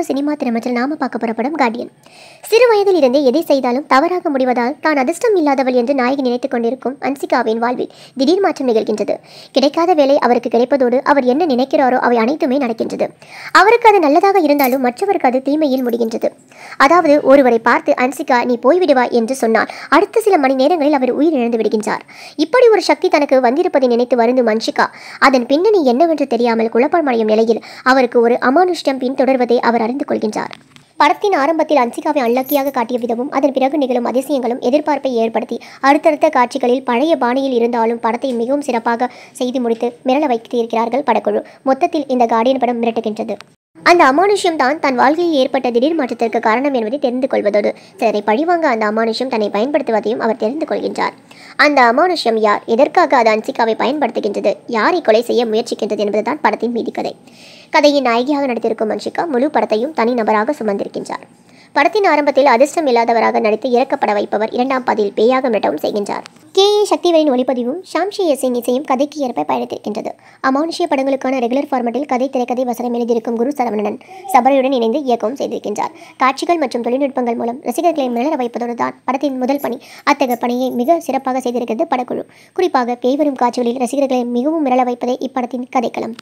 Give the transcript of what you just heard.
மலையாள சினிமா திறமையில் நாம பார்க்க புறப்படும் கார்டியன் சிறு வயதில் இருந்தே எதை செய்தாலும் தவறாக முடிவதால் தான் அதிர்ஷ்டம் இல்லாதவள் என்று நாயகி நினைத்துக் கொண்டிருக்கும் அன்சிகாவின் வாழ்வில் திடீர் மாற்றம் நிகழ்கின்றது கிடைக்காத வேலை அவருக்கு கிடைப்பதோடு அவர் என்ன நினைக்கிறாரோ அவை அனைத்துமே நடக்கின்றது அவருக்கு அது நல்லதாக இருந்தாலும் மற்றவருக்கு அது தீமையில் முடிகின்றது அதாவது ஒருவரை பார்த்து அன்சிகா நீ போய்விடுவா என்று சொன்னால் அடுத்த சில மணி நேரங்களில் அவர் உயிரிழந்து விடுகின்றார் இப்படி ஒரு சக்தி தனக்கு வந்திருப்பதை நினைத்து வருந்தும் அன்சிகா அதன் பின்னணி என்னவென்று தெரியாமல் குழப்பமடையும் நிலையில் அவருக்கு ஒரு அமானுஷ்டம் பின்தொடர்வதை அவர் அறிந்து கொள்கின்றார் படத்தின் ஆரம்பத்தில் அன்சிகாவை அன்லக்கியாக காட்டிய விதமும் அதன் பிறகு நிகழும் அதிசயங்களும் எதிர்பார்ப்பை ஏற்படுத்தி அடுத்தடுத்த காட்சிகளில் பழைய பாணியில் இருந்தாலும் படத்தை மிகவும் சிறப்பாக செய்து முடித்து மிரள வைத்திருக்கிறார்கள் படக்குழு மொத்தத்தில் இந்த கார்டியன் படம் மிரட்டுகின்றது அந்த அமானுஷ்யம் தான் தன் வாழ்க்கையில் ஏற்பட்ட திடீர் மாற்றத்திற்கு காரணம் என்பதை தெரிந்து கொள்வதோடு சிலரை பழிவாங்க அந்த அமானுஷ்யம் தன்னை பயன்படுத்துவதையும் அவர் தெரிந்து கொள்கின்றார் அந்த அமானுஷ்யம் யார் எதற்காக அது அன்சிகாவை பயன்படுத்துகின்றது யாரை கொலை செய்ய முயற்சிக்கின்றது என்பதுதான் படத்தின் மீதி கதை கதையின் நாயகியாக நடித்திருக்கும் அன்சிகா முழு படத்தையும் தனி நபராக சுமந்திருக்கின்றார் படத்தின் ஆரம்பத்தில் அதிர்ஷ்டம் இல்லாதவராக நடித்து இறக்கப்பட வைப்பவர் இரண்டாம் பாதையில் பேயாக மிரட்டவும் செய்கின்றார் கே ஏ சக்திவேலின் ஒளிப்பதிவும் ஷாம்ஷி எஸ்ஸின் இசையும் கதைக்கு ஏற்ப பயணித்திருக்கின்றது அமானுஷிய படங்களுக்கான ரெகுலர் ஃபார்மட்டில் கதை திரைக்கதை வசனம் எழுதியிருக்கும் குரு சரவணன் சபரையுடன் இணைந்து இயக்கவும் செய்திருக்கின்றார் காட்சிகள் மற்றும் தொழில்நுட்பங்கள் மூலம் ரசிகர்களை மிளர வைப்பதோடு தான் படத்தின் முதல் பணி அத்தகைய பணியை மிக சிறப்பாக செய்திருக்கிறது படக்குழு குறிப்பாக பேய்வரும் காட்சிகளில் ரசிகர்களை மிகவும் மிரள வைப்பதே இப்படத்தின் கதைக்களம்